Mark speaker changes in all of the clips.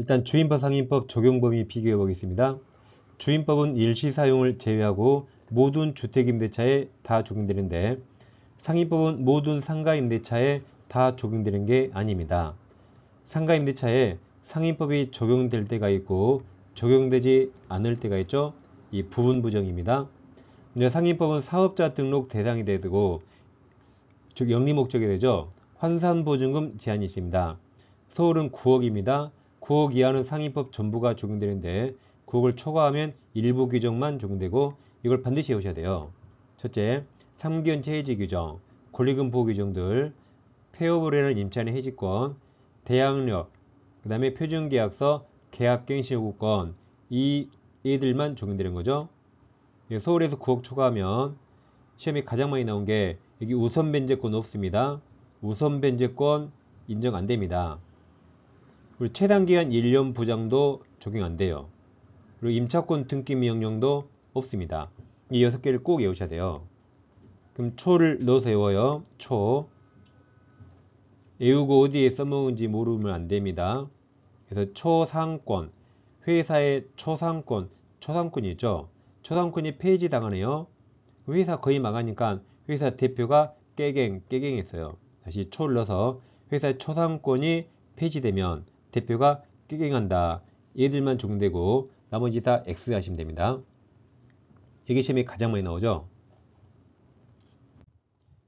Speaker 1: 일단 주임법상임법 적용범위 비교해 보겠습니다. 주임법은 일시 사용을 제외하고 모든 주택임대차에 다 적용되는데 상임법은 모든 상가임대차에 다 적용되는 게 아닙니다. 상가임대차에 상임법이 적용될 때가 있고 적용되지 않을 때가 있죠. 이 부분 부정입니다. 네, 상임법은 사업자 등록 대상이 되고 즉 영리 목적이 되죠. 환산보증금 제한이 있습니다. 서울은 9억입니다. 9억 이하는 상위법 전부가 적용되는데 9억을 초과하면 일부 규정만 적용되고 이걸 반드시 외우셔야 돼요. 첫째, 3기원 체해지 규정, 권리금 보호 규정들, 폐업을해는 임차인의 해지권, 대항력, 그 다음에 표준계약서, 계약갱신 요구권 이 얘들만 적용되는 거죠. 예, 서울에서 9억 초과하면 시험이 가장 많이 나온 게 여기 우선 변제권 없습니다. 우선 변제권 인정 안 됩니다. 그리고 최단기간 1년 보장도 적용 안 돼요. 그리고 임차권 등기 명령도 없습니다. 이6 개를 꼭 외우셔야 돼요. 그럼 초를 넣어세워요 초. 외우고 어디에 써먹은지 모르면 안 됩니다. 그래서 초상권, 회사의 초상권, 초상권이죠. 초상권이 폐지 당하네요. 회사 거의 망하니까 회사 대표가 깨갱, 깨갱했어요. 다시 초를 넣어서 회사 의 초상권이 폐지되면 대표가 끼갱한다. 얘들만 중대고 나머지 다 X 하시면 됩니다. 여기 시험이 가장 많이 나오죠.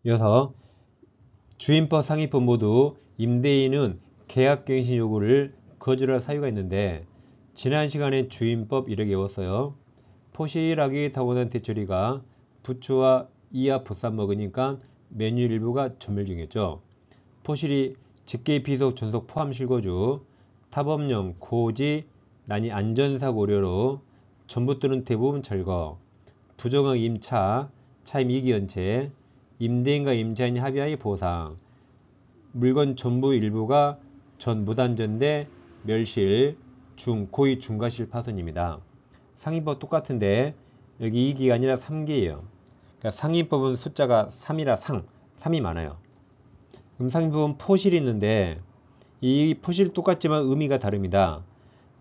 Speaker 1: 이어서 주임법 상위법 모두 임대인은 계약갱신 요구를 거절할 사유가 있는데 지난 시간에 주임법 이렇게 외웠어요. 포실하기 타고난 대처리가 부추와 이하 부산 먹으니까 메뉴 일부가 전멸중이었죠. 포실이 직계 비속 전속 포함 실거주 타법령, 고지, 난이 안전사고 려로 전부 또는 대부분 철거, 부정한 임차, 차임 이기연체, 임대인과 임차인이 합의하여 보상, 물건 전부 일부가 전 무단전대, 멸실, 중, 고의 중과실 파손입니다. 상위법 똑같은데 여기 2기가 아니라 3기예요. 그러니까 상위법은 숫자가 3이라 상, 3이 많아요. 음상법은 포실이 있는데 이 표시는 똑같지만 의미가 다릅니다.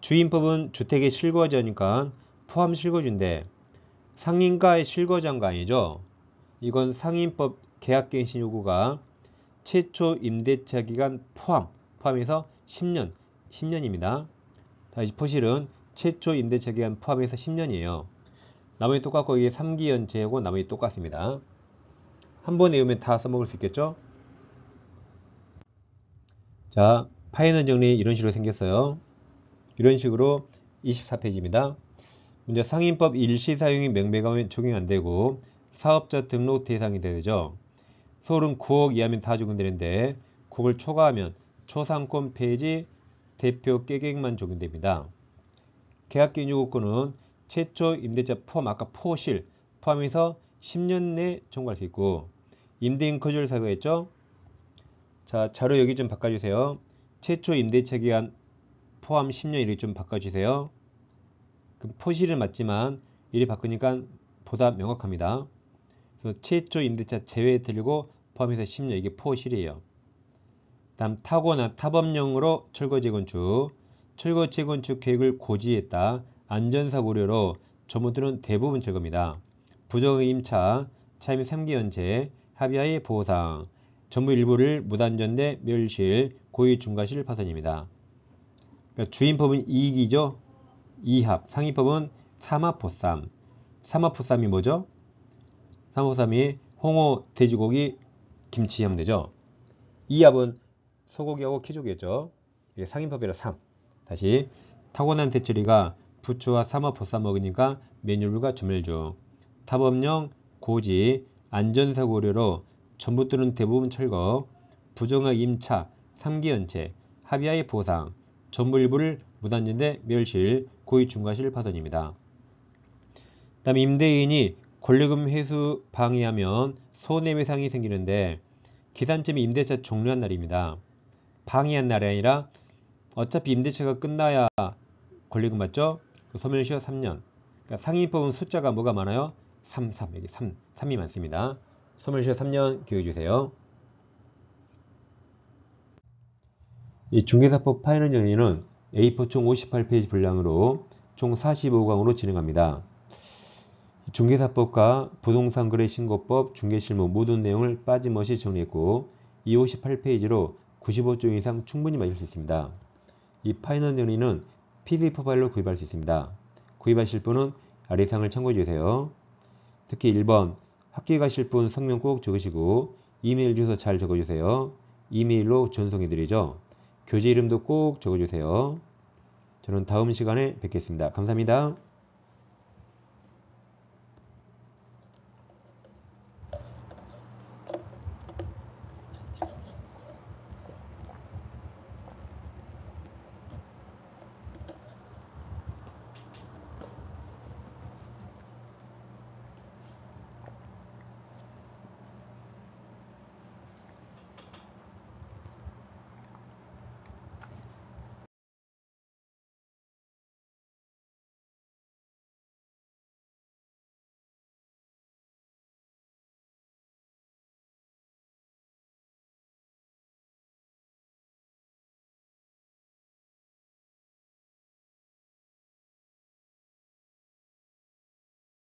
Speaker 1: 주임법은 주택의 실거주니까 포함 실거주인데 상인가의 실거주한거 아니죠? 이건 상인법 계약갱신 요구가 최초 임대차 기간 포함 포함해서 10년 10년입니다. 다시 포실은 최초 임대차 기간 포함해서 10년이에요. 나머지 똑같고 이게 3기 연체고 나머지 똑같습니다. 한 번에 외우면 다 써먹을 수 있겠죠? 자, 파이널 정리 이런 식으로 생겼어요. 이런 식으로 24페이지입니다. 먼저 상인법 일시 사용이 명백하면 적용 이안 되고 사업자 등록 대상이 되죠. 서울은 9억 이하면 다 적용되는데 9억을 초과하면 초상권 페이지 대표 깨객만 적용됩니다. 계약기준 요건은 최초 임대차 포함 아까 포실 포함해서 10년 내 청구할 수 있고 임대인 거주를 사용했죠. 자, 자료 여기 좀 바꿔주세요. 최초 임대차 기간 포함 10년 이리 좀 바꿔주세요. 그럼 포실은 맞지만 이리 바꾸니까 보다 명확합니다. 그래서 최초 임대차 제외에 들리고 포함해서 10년 이게 포실이에요. 다음 타고나 타법령으로 철거 재건축 철거 재건축 계획을 고지했다. 안전사 고려로 조문들은 대부분 철거입니다. 부정 임차, 차임 3개 연체, 합의하의 보상 호 전부 일부를 무단전대 멸실 고의 중과실 파산입니다. 그러니까 주임법은 이익이죠. 이합 상위법은 사마포쌈사마포쌈이 뭐죠? 사마포쌈이 홍어 돼지고기 김치 하면 되죠. 이합은 소고기하고 키조개죠. 이게 상위법이라 3 다시 타고난 대처리가 부추와 사마포쌈 먹으니까 메뉴물과조멸 중. 타법령 고지 안전사고료로 전부 또는 대부분 철거, 부정의 임차, 상기 연체, 합의하의 보상, 전부 일부를 무단연대 멸실, 고의 중과실 파손입니다. 다음 임대인이 권리금 회수 방해하면 손해배상이 생기는데 기산점이 임대차 종료한 날입니다. 방해한 날이 아니라 어차피 임대차가 끝나야 권리금 맞죠? 그 소멸시효 3년. 그러니까 상위법은 숫자가 뭐가 많아요? 3, 3. 여기 3, 3이 많습니다. 소멸시효 3년 기억해 주세요. 이 중개사법 파이널 연의는 A4 총 58페이지 분량으로 총 45강으로 진행합니다. 중개사법과 부동산 거래 신고법, 중개실무 모든 내용을 빠짐없이 정리했고 이 58페이지로 95조 이상 충분히 마실 수 있습니다. 이 파이널 연의는 PDF 파일로 구입할 수 있습니다. 구입하실 분은 아래사항을 참고해 주세요. 특히 1번 학교 가실 분 성명 꼭 적으시고 이메일 주소 잘 적어주세요. 이메일로 전송해드리죠. 교재 이름도 꼭 적어주세요. 저는 다음 시간에 뵙겠습니다. 감사합니다.